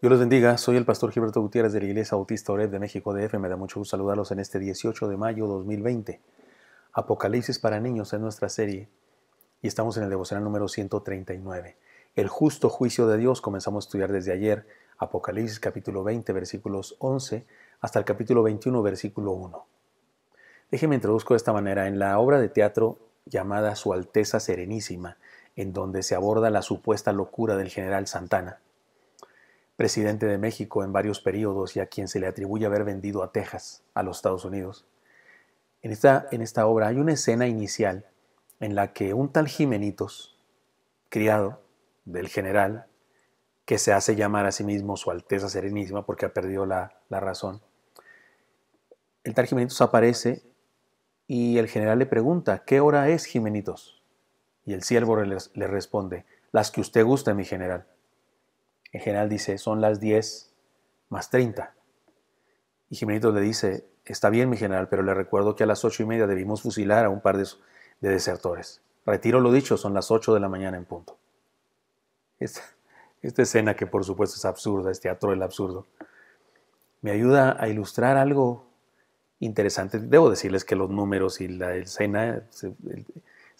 Dios los bendiga, soy el pastor Gilberto Gutiérrez de la Iglesia Bautista Ored de México DF. Me da mucho gusto saludarlos en este 18 de mayo 2020. Apocalipsis para niños es nuestra serie y estamos en el devocional número 139. El justo juicio de Dios comenzamos a estudiar desde ayer, Apocalipsis capítulo 20 versículos 11 hasta el capítulo 21 versículo 1. Déjeme introduzco de esta manera. En la obra de teatro llamada Su Alteza Serenísima, en donde se aborda la supuesta locura del general Santana, presidente de México en varios periodos y a quien se le atribuye haber vendido a Texas, a los Estados Unidos. En esta, en esta obra hay una escena inicial en la que un tal Jimenitos, criado del general, que se hace llamar a sí mismo Su Alteza Serenísima porque ha perdido la, la razón, el tal Jimenitos aparece y el general le pregunta, ¿qué hora es, Jimenitos? Y el siervo le, responde, las que usted guste, mi general. El general dice, son las 10 más 30. Y Jimenitos le dice, está bien, mi general, pero le recuerdo que a las ocho y media debimos fusilar a un par de, desertores. Retiro lo dicho, son las 8 de la mañana en punto. Esta, escena que por supuesto es absurda, es teatro del absurdo, me ayuda a ilustrar algo interesante. Debo decirles que los números y la escena se,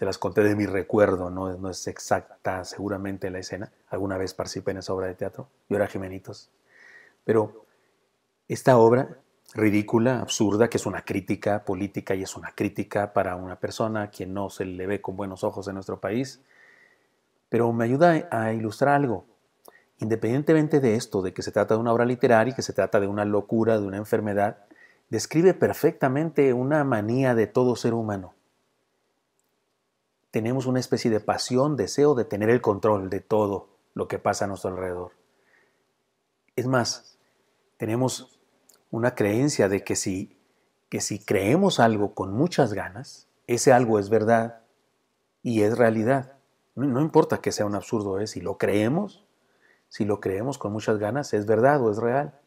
las conté de mi recuerdo, ¿no? no es exacta seguramente la escena. Alguna vez participé en esa obra de teatro, yo era Jimenitos. Pero esta obra ridícula, absurda, que es una crítica política y es una crítica para una persona a quien no se le ve con buenos ojos en nuestro país, pero me ayuda a ilustrar algo. Independientemente de esto, de que se trata de una obra literaria, y que se trata de una locura, de una enfermedad, describe perfectamente una manía de todo ser humano. Tenemos una especie de pasión, deseo de tener el control de todo lo que pasa a nuestro alrededor. Es más, tenemos una creencia de que si, que si creemos algo con muchas ganas, ese algo es verdad y es realidad. No, importa que sea un absurdo, ¿eh? si lo creemos, si lo creemos con muchas ganas, es verdad o es real.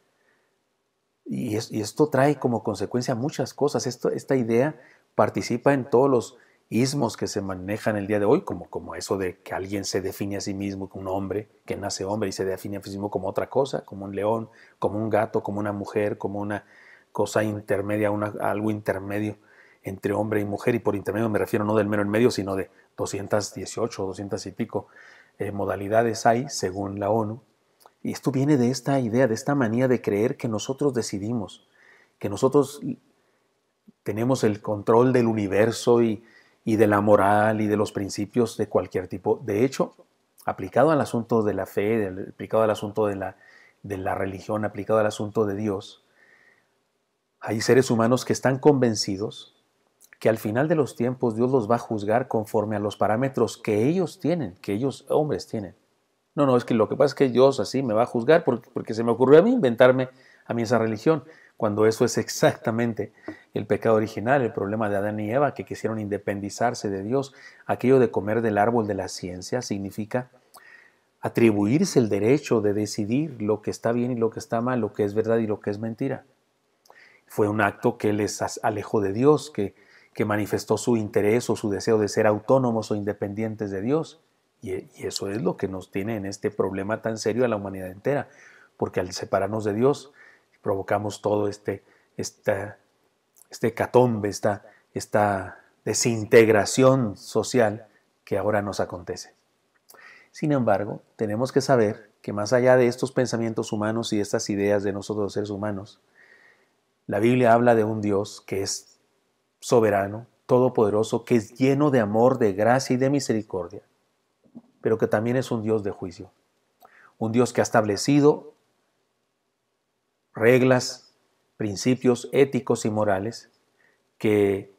Y, esto trae como consecuencia muchas cosas. esta idea participa en todos los ismos que se manejan el día de hoy, como, eso de que alguien se define a sí mismo como un hombre, que nace hombre y se define a sí mismo como otra cosa, como un león, como un gato, como una mujer, como una cosa intermedia, algo intermedio entre hombre y mujer, y por intermedio me refiero no del mero en medio, sino de 218 o 200 y pico eh, modalidades hay, según la ONU, y esto viene de esta idea, de esta manía de creer que nosotros decidimos, que nosotros tenemos el control del universo y, y de la moral y de los principios de cualquier tipo. De hecho, aplicado al asunto de la fe, aplicado al asunto de la, de la religión, aplicado al asunto de Dios, hay seres humanos que están convencidos que al final de los tiempos Dios los va a juzgar conforme a los parámetros que ellos tienen, que ellos hombres tienen. No, no, es que lo que pasa es que Dios así me va a juzgar porque, se me ocurrió a mí inventarme a mí esa religión, cuando eso es exactamente el pecado original, el problema de Adán y Eva, que quisieron independizarse de Dios. Aquello de comer del árbol de la ciencia significa atribuirse el derecho de decidir lo que está bien y lo que está mal, lo que es verdad y lo que es mentira. Fue un acto que les alejó de Dios, que manifestó su interés o su deseo de ser autónomos o independientes de Dios. E, y, eso es lo que nos tiene en este problema tan serio a la humanidad entera, porque al separarnos de Dios provocamos todo este, este catombe, esta, esta desintegración social que ahora nos acontece. Sin embargo, tenemos que saber que más allá de estos pensamientos humanos y estas ideas de nosotros seres humanos, la Biblia habla de un Dios que es soberano, todopoderoso, que es lleno de amor, de gracia y de misericordia, pero que también es un Dios de juicio. Un Dios que ha establecido reglas, principios éticos y morales que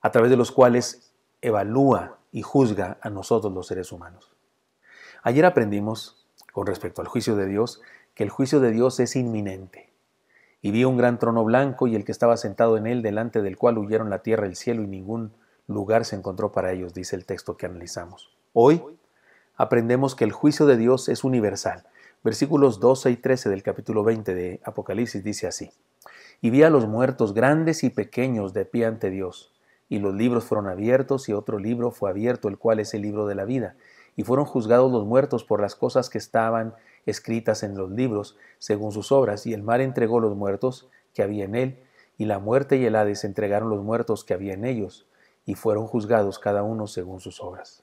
a través de los cuales evalúa y juzga a nosotros los seres humanos. Ayer aprendimos con respecto al juicio de Dios que el juicio de Dios es inminente. Y vi un gran trono blanco y el que estaba sentado en él, delante del cual huyeron la tierra, y el cielo y ningún lugar se encontró para ellos, dice el texto que analizamos. Hoy aprendemos que el juicio de Dios es universal. Versículos 12 y 13 del capítulo 20 de Apocalipsis dice así, y vi a los muertos grandes y pequeños de pie ante Dios, y los libros fueron abiertos y otro libro fue abierto, el cual es el libro de la vida, y fueron juzgados los muertos por las cosas que estaban escritas en los libros, según sus obras, y el mar entregó los muertos que había en él, y la muerte y el Hades entregaron los muertos que había en ellos, y fueron juzgados cada uno según sus obras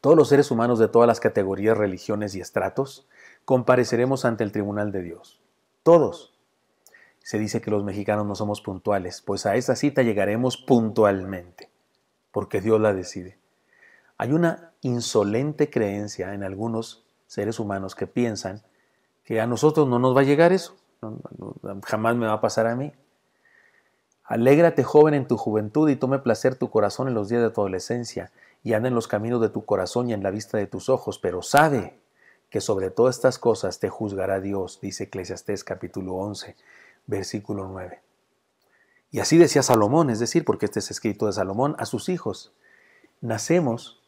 todos los seres humanos de todas las categorías, religiones y estratos, compareceremos ante el tribunal de Dios. Todos. Se dice que los mexicanos no somos puntuales, pues a esa cita llegaremos puntualmente, porque Dios la decide. Hay una insolente creencia en algunos seres humanos que piensan que a nosotros no nos va a llegar eso, jamás me va a pasar a mí. Alégrate joven en tu juventud y tome placer tu corazón en los días de tu adolescencia, y anda en los caminos de tu corazón y en la vista de tus ojos, pero sabe que sobre todas estas cosas te juzgará Dios, dice Eclesiastés capítulo 11, versículo 9. Y así decía Salomón, es decir, porque este es escrito de Salomón, a sus hijos. Nacemos,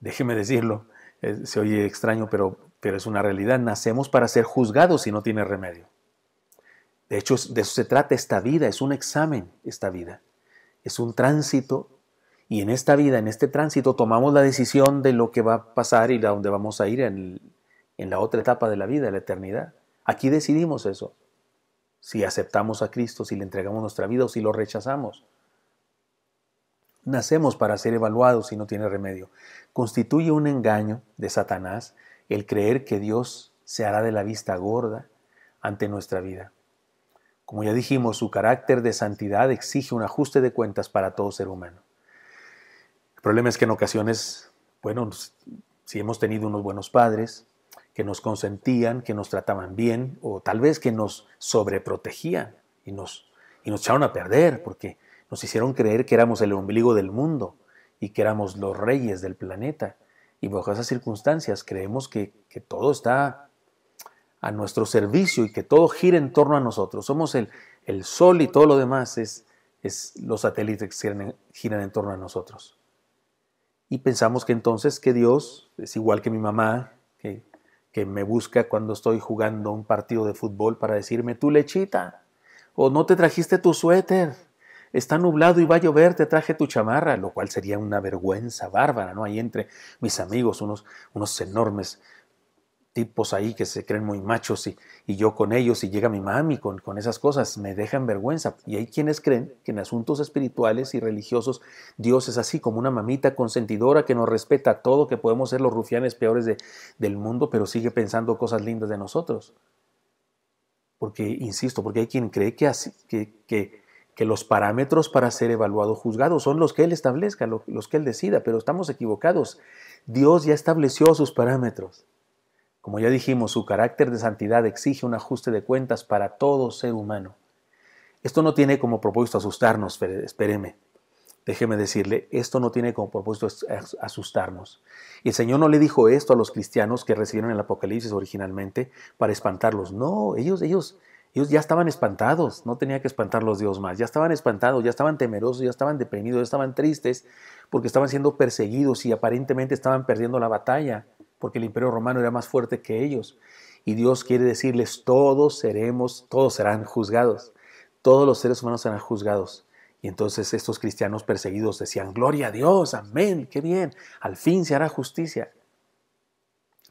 déjeme decirlo, eh, se oye extraño, pero, pero es una realidad, nacemos para ser juzgados y no tiene remedio. De hecho, de eso se trata esta vida, es un examen esta vida, es un tránsito y en esta vida, en este tránsito, tomamos la decisión de lo que va a pasar y a dónde vamos a ir en, en la otra etapa de la vida, la eternidad. Aquí decidimos eso. Si aceptamos a Cristo, si le entregamos nuestra vida o si lo rechazamos. Nacemos para ser evaluados y no tiene remedio. Constituye un engaño de Satanás el creer que Dios se hará de la vista gorda ante nuestra vida. Como ya dijimos, su carácter de santidad exige un ajuste de cuentas para todo ser humano. El problema es que en ocasiones, bueno, si hemos tenido unos buenos padres que nos consentían, que nos trataban bien, o tal vez que nos sobreprotegían y nos, y nos echaron a perder porque nos hicieron creer que éramos el ombligo del mundo y que éramos los reyes del planeta. Y bajo esas circunstancias creemos que, todo está a nuestro servicio y que todo gira en torno a nosotros. Somos el, sol y todo lo demás es, es los satélites que giran en torno a nosotros. Y pensamos que entonces que Dios es igual que mi mamá, que, que me busca cuando estoy jugando un partido de fútbol para decirme, tú lechita, o no te trajiste tu suéter, está nublado y va a llover, te traje tu chamarra, lo cual sería una vergüenza bárbara, ¿no? Ahí entre mis amigos, unos, unos enormes tipos ahí que se creen muy machos y, yo con ellos y llega mi mami con, con esas cosas, me dejan vergüenza. Y hay quienes creen que en asuntos espirituales y religiosos Dios es así como una mamita consentidora que nos respeta todo, que podemos ser los rufianes peores del mundo, pero sigue pensando cosas lindas de nosotros. Porque, insisto, porque hay quien cree que, que, que los parámetros para ser evaluado o juzgado son los que Él establezca, los que Él decida, pero estamos equivocados. Dios ya estableció sus parámetros. Como ya dijimos, su carácter de santidad exige un ajuste de cuentas para todo ser humano. Esto no tiene como propósito asustarnos, espéreme. Déjeme decirle, esto no tiene como propósito asustarnos. Y el Señor no le dijo esto a los cristianos que recibieron el Apocalipsis originalmente para espantarlos. No, ellos, ellos, ellos ya estaban espantados, no tenía que espantarlos Dios más. Ya estaban espantados, ya estaban temerosos, ya estaban deprimidos, ya estaban tristes porque estaban siendo perseguidos y aparentemente estaban perdiendo la batalla porque el imperio romano era más fuerte que ellos. Y Dios quiere decirles, todos seremos, todos serán juzgados, todos los seres humanos serán juzgados. Y entonces estos cristianos perseguidos decían, gloria a Dios, amén, qué bien, al fin se hará justicia.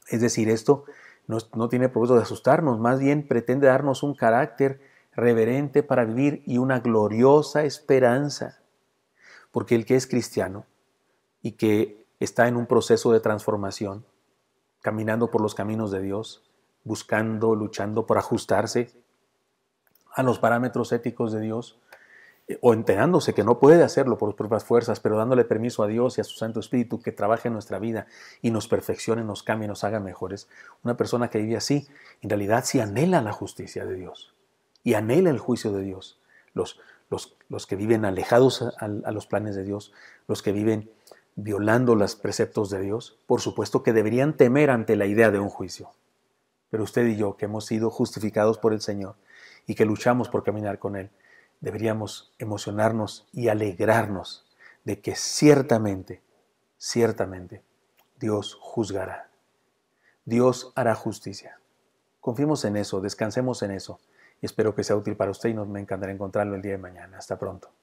Es decir, esto no, no tiene propósito de asustarnos, más bien pretende darnos un carácter reverente para vivir y una gloriosa esperanza. Porque el que es cristiano y que está en un proceso de transformación, caminando por los caminos de Dios, buscando, luchando por ajustarse a los parámetros éticos de Dios, eh, o enterándose que no puede hacerlo por sus propias fuerzas, pero dándole permiso a Dios y a su Santo Espíritu que trabaje en nuestra vida y nos perfeccione, nos cambie, nos haga mejores. Una persona que vive así, en realidad sí anhela la justicia de Dios y anhela el juicio de Dios. Los, los, que viven alejados a los planes de Dios, los que viven violando los preceptos de Dios, por supuesto que deberían temer ante la idea de un juicio. Pero usted y yo, que hemos sido justificados por el Señor y que luchamos por caminar con Él, deberíamos emocionarnos y alegrarnos de que ciertamente, ciertamente, Dios juzgará. Dios hará justicia. Confiemos en eso, descansemos en eso y espero que sea útil para usted y nos me encantará encontrarlo el día de mañana. Hasta pronto.